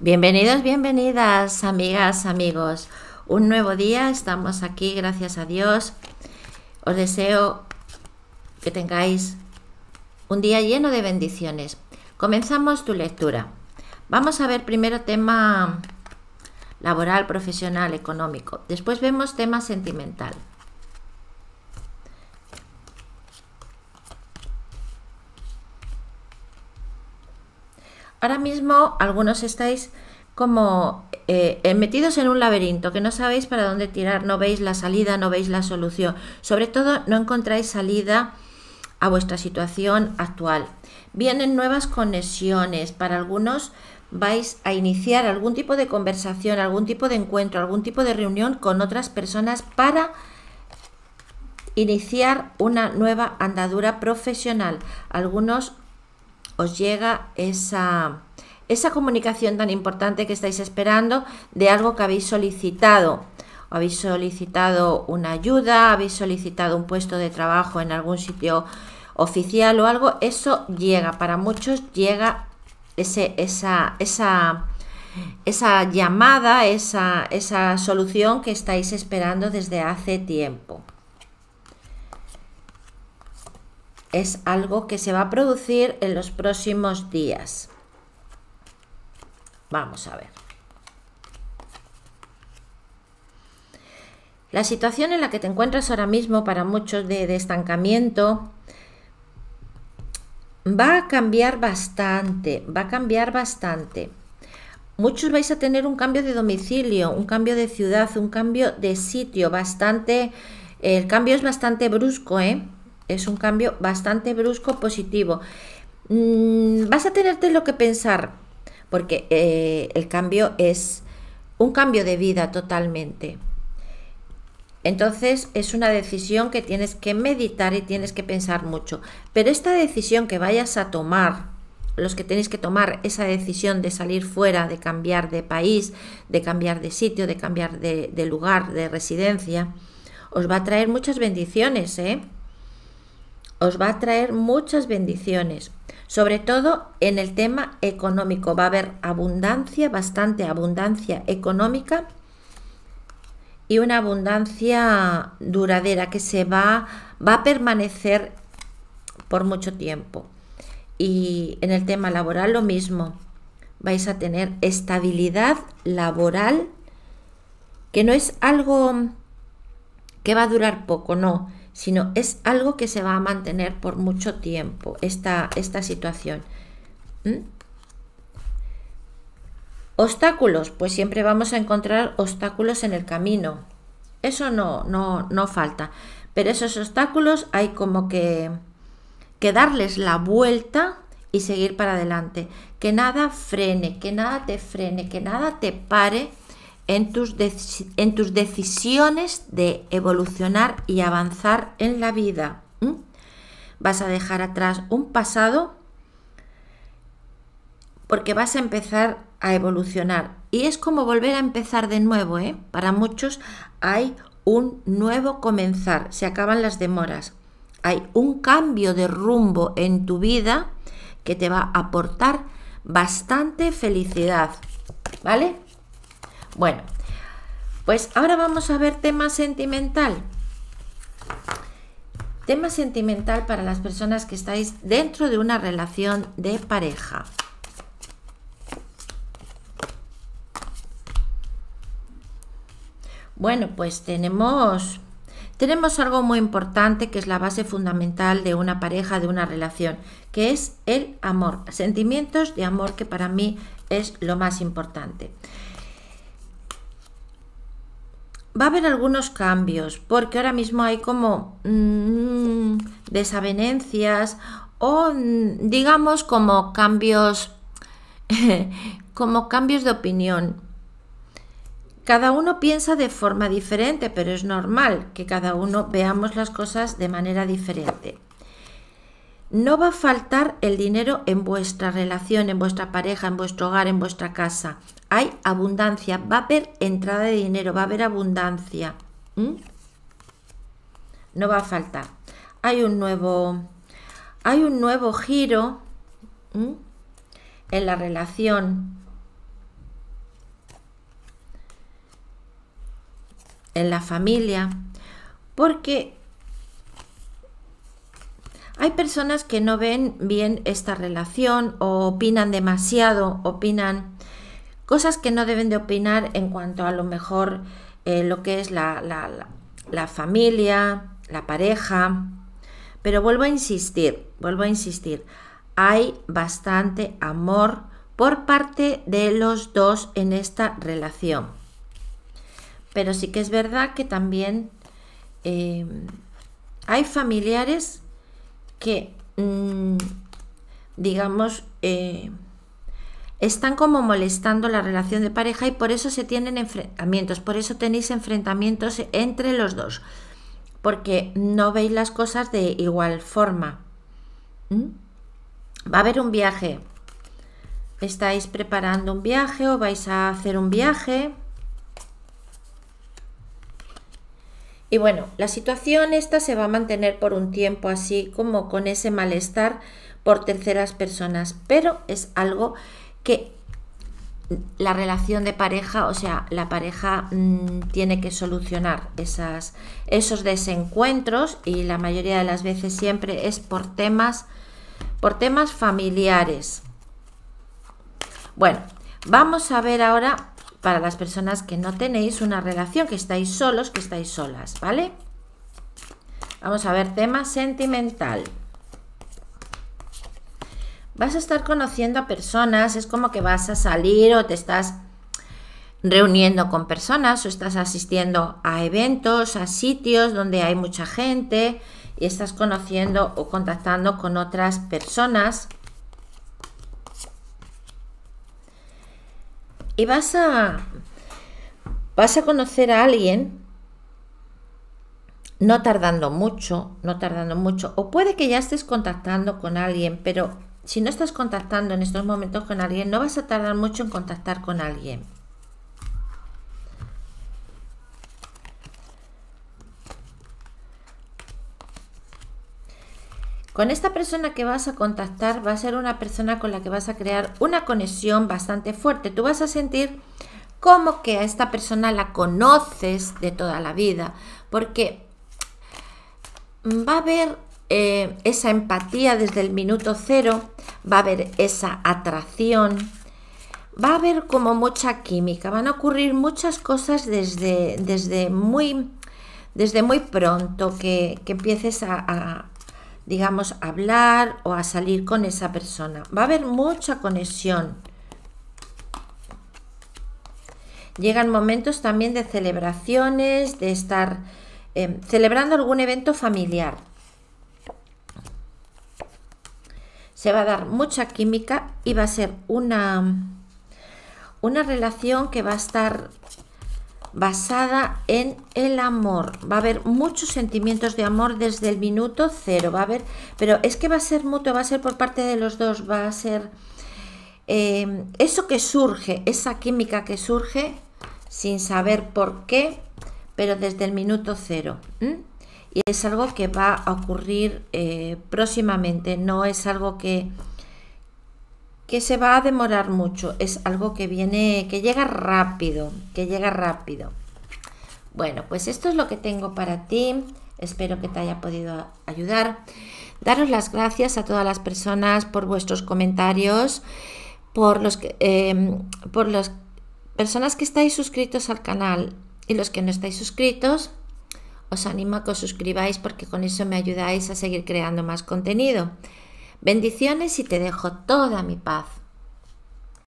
Bienvenidos, bienvenidas, amigas, amigos. Un nuevo día, estamos aquí, gracias a Dios. Os deseo que tengáis un día lleno de bendiciones. Comenzamos tu lectura. Vamos a ver primero tema laboral, profesional, económico. Después vemos tema sentimental. Ahora mismo algunos estáis como eh, eh, metidos en un laberinto, que no sabéis para dónde tirar, no veis la salida, no veis la solución. Sobre todo no encontráis salida a vuestra situación actual. Vienen nuevas conexiones. Para algunos vais a iniciar algún tipo de conversación, algún tipo de encuentro, algún tipo de reunión con otras personas para iniciar una nueva andadura profesional. Algunos os llega esa, esa comunicación tan importante que estáis esperando de algo que habéis solicitado. O habéis solicitado una ayuda, habéis solicitado un puesto de trabajo en algún sitio oficial o algo, eso llega, para muchos llega ese, esa, esa, esa llamada, esa, esa solución que estáis esperando desde hace tiempo. es algo que se va a producir en los próximos días. Vamos a ver. La situación en la que te encuentras ahora mismo para muchos de, estancamiento va a cambiar bastante, va a cambiar bastante. Muchos vais a tener un cambio de domicilio, un cambio de ciudad, un cambio de sitio, bastante, el cambio es bastante brusco, ¿eh? Es un cambio bastante brusco positivo. Mm, vas a tenerte lo que pensar, porque eh, el cambio es un cambio de vida totalmente. Entonces es una decisión que tienes que meditar y tienes que pensar mucho. Pero esta decisión que vayas a tomar, los que tenéis que tomar esa decisión de salir fuera, de cambiar de país, de cambiar de sitio, de cambiar de, de lugar, de residencia, os va a traer muchas bendiciones, ¿eh? os va a traer muchas bendiciones, sobre todo en el tema económico. Va a haber abundancia, bastante abundancia económica y una abundancia duradera que se va, va a permanecer por mucho tiempo. Y en el tema laboral lo mismo. Vais a tener estabilidad laboral, que no es algo que va a durar poco, no sino es algo que se va a mantener por mucho tiempo, esta, esta situación. ¿Mm? Obstáculos, pues siempre vamos a encontrar obstáculos en el camino. Eso no, no, no falta. Pero esos obstáculos hay como que, que darles la vuelta y seguir para adelante. Que nada frene, que nada te frene, que nada te pare en tus, en tus decisiones de evolucionar y avanzar en la vida. Vas a dejar atrás un pasado porque vas a empezar a evolucionar. Y es como volver a empezar de nuevo, ¿eh? Para muchos hay un nuevo comenzar, se acaban las demoras. Hay un cambio de rumbo en tu vida que te va a aportar bastante felicidad, ¿vale? Bueno, pues ahora vamos a ver tema sentimental. Tema sentimental para las personas que estáis dentro de una relación de pareja. Bueno, pues tenemos tenemos algo muy importante que es la base fundamental de una pareja, de una relación, que es el amor, sentimientos de amor que para mí es lo más importante va a haber algunos cambios, porque ahora mismo hay como mm, desavenencias o mm, digamos como cambios, como cambios de opinión. Cada uno piensa de forma diferente, pero es normal que cada uno veamos las cosas de manera diferente no va a faltar el dinero en vuestra relación, en vuestra pareja, en vuestro hogar, en vuestra casa. Hay abundancia, va a haber entrada de dinero, va a haber abundancia. No va a faltar. Hay un nuevo, hay un nuevo giro en la relación. en la familia, porque hay personas que no ven bien esta relación o opinan demasiado, opinan cosas que no deben de opinar en cuanto a lo mejor eh, lo que es la, la, la, familia, la pareja. Pero vuelvo a insistir, vuelvo a insistir, hay bastante amor por parte de los dos en esta relación. Pero sí que es verdad que también eh, hay familiares que, mm, digamos, eh, están como molestando la relación de pareja y por eso se tienen enfrentamientos, por eso tenéis enfrentamientos entre los dos, porque no veis las cosas de igual forma. ¿Mm? Va a haber un viaje. Estáis preparando un viaje o vais a hacer un viaje Y bueno, la situación esta se va a mantener por un tiempo así como con ese malestar por terceras personas, pero es algo que la relación de pareja, o sea, la pareja mm, tiene que solucionar esas, esos desencuentros y la mayoría de las veces siempre es por temas, por temas familiares. Bueno, vamos a ver ahora para las personas que no tenéis una relación, que estáis solos, que estáis solas, ¿vale? Vamos a ver, tema sentimental. Vas a estar conociendo a personas, es como que vas a salir o te estás reuniendo con personas o estás asistiendo a eventos, a sitios donde hay mucha gente y estás conociendo o contactando con otras personas. y vas a, vas a conocer a alguien no tardando mucho, no tardando mucho, o puede que ya estés contactando con alguien, pero si no estás contactando en estos momentos con alguien, no vas a tardar mucho en contactar con alguien. Con esta persona que vas a contactar va a ser una persona con la que vas a crear una conexión bastante fuerte. Tú vas a sentir como que a esta persona la conoces de toda la vida, porque va a haber eh, esa empatía desde el minuto cero, va a haber esa atracción, va a haber como mucha química, van a ocurrir muchas cosas desde, desde, muy, desde muy pronto que, empieces a digamos, hablar o a salir con esa persona. Va a haber mucha conexión. Llegan momentos también de celebraciones, de estar eh, celebrando algún evento familiar. Se va a dar mucha química y va a ser una, una relación que va a estar basada en el amor. Va a haber muchos sentimientos de amor desde el minuto cero. Va a haber, pero es que va a ser mutuo, va a ser por parte de los dos, va a ser eh, eso que surge, esa química que surge sin saber por qué, pero desde el minuto cero. Y es algo que va a ocurrir eh, próximamente, no es algo que que se va a demorar mucho, es algo que viene, que llega rápido, que llega rápido. Bueno, pues esto es lo que tengo para ti. Espero que te haya podido ayudar. Daros las gracias a todas las personas por vuestros comentarios, por los que, em, por las personas que estáis suscritos al canal y los que no estáis suscritos. Os animo a que os suscribáis porque con eso me ayudáis a seguir creando más contenido. Bendiciones y te dejo toda mi paz.